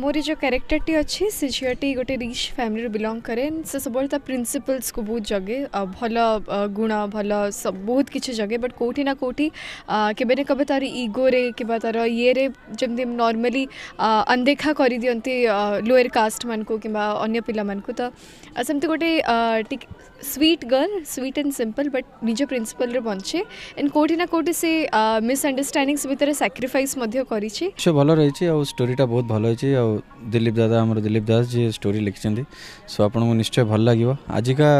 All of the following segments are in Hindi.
मोर जो क्यारेक्टर टी अच्छे से झीलटी गोटे रिच फैमिली बिलंग करे से सब प्रिन्सीपल्स को बहुत जगे भल गुण भल बहुत किसी जगे बट कौटी ना कौटी के ना कभी तार इगो कि तार ई रेमती नर्माली अनदेखा कर दिखती लोअर कास्ट मान को कि अगर पिला तो सेमती गोटे sweet girl sweet and simple but निज प्रिंसिपल बचे एंड कौटी ना कौटी से मिसअंडरस्टाँंगस भितर साक्रिफाइस स्टोरीटा बहुत भल ଆଉ ଦିଲ୍ଲୀପ ଦାଦା ଆମର ଦିଲ୍ଲୀପ ଦାସ ଯିଏ ଷ୍ଟୋରି ଲେଖିଛନ୍ତି ସୋ ଆପଣଙ୍କୁ ନିଶ୍ଚୟ ଭଲ ଲାଗିବ ଆଜିକା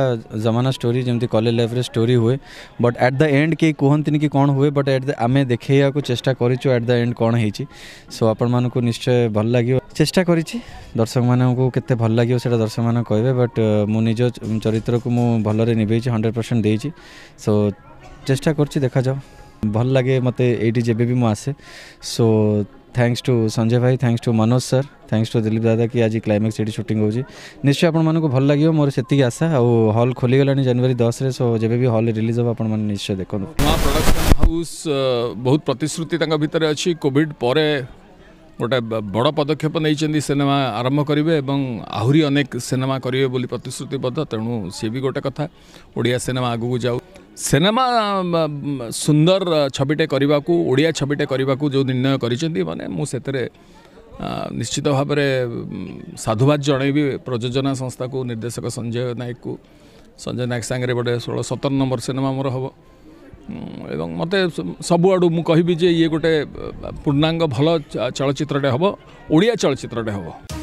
ଜମାନା ଷ୍ଟୋରି ଯେମିତି କଲେଜ ଲାଇଫ୍ରେ ଷ୍ଟୋରି ହୁଏ ବଟ୍ ଆଟ୍ ଦ ଏଣ୍ଡ କେହି କୁହନ୍ତିନି କି କ'ଣ ହୁଏ ବଟ୍ ଆଟ୍ ଦ ଆମେ ଦେଖେଇବାକୁ ଚେଷ୍ଟା କରିଛୁ ଆଟ୍ ଦ ଏଣ୍ଡ କ'ଣ ହେଇଛି ସୋ ଆପଣମାନଙ୍କୁ ନିଶ୍ଚୟ ଭଲ ଲାଗିବ ଚେଷ୍ଟା କରିଛି ଦର୍ଶକମାନଙ୍କୁ କେତେ ଭଲ ଲାଗିବ ସେଇଟା ଦର୍ଶକମାନେ କହିବେ ବଟ୍ ମୁଁ ନିଜ ଚରିତ୍ରକୁ ମୁଁ ଭଲରେ ନିଭେଇଛି ହଣ୍ଡ୍ରେଡ଼ ପରସେଣ୍ଟ ଦେଇଛି ସୋ ଚେଷ୍ଟା କରୁଛି ଦେଖାଯାଉ ଭଲ ଲାଗେ ମୋତେ ଏଇଠି ଯେବେ ବି ମୁଁ ଆସେ ସୋ थैंक्स टू संजय भाई thanks to Manoj sir thanks to Dilip दादा कि आज क्लाइमेक्स ये सुटिंग हो निश्चय आपको भल लगे मोर से आशा आउ हल खोलीगला जानुरी दस जब भी हल रिलीज हम आप निश्चय देखो नुआ प्रडक्शन हाउस बहुत प्रतिश्रुति भितर अच्छी कॉविड पर गोटे बड़ पदक्षेप नहीं सिनेमा आरंभ करेंगे और आहरी अनेक सिनेमा करेंगे प्रतिश्रुतिबद्ध तेणु सी भी गोटे कथा ओडिया सिनेमा आगू जाऊ ସିନେମା ସୁନ୍ଦର ଛବିଟେ କରିବାକୁ ଓଡ଼ିଆ ଛବିଟେ କରିବାକୁ ଯେଉଁ ନିର୍ଣ୍ଣୟ କରିଛନ୍ତି ମାନେ ମୁଁ ସେଥିରେ ନିଶ୍ଚିତ ଭାବରେ ସାଧୁବାଦ ଜଣେଇବି ପ୍ରଯୋଜନା ସଂସ୍ଥାକୁ ନିର୍ଦ୍ଦେଶକ ସଞ୍ଜୟ ନାୟକକୁ ସଞ୍ଜୟ ନାୟକ ସାଙ୍ଗରେ ଗୋଟେ ଷୋହଳ ସତର ନମ୍ବର ସିନେମା ମୋର ହେବ ଏବଂ ମୋତେ ସବୁଆଡ଼ୁ ମୁଁ କହିବି ଯେ ଇଏ ଗୋଟେ ପୂର୍ଣ୍ଣାଙ୍ଗ ଭଲ ଚଳଚ୍ଚିତ୍ରଟେ ହେବ ଓଡ଼ିଆ ଚଳଚ୍ଚିତ୍ରଟେ ହେବ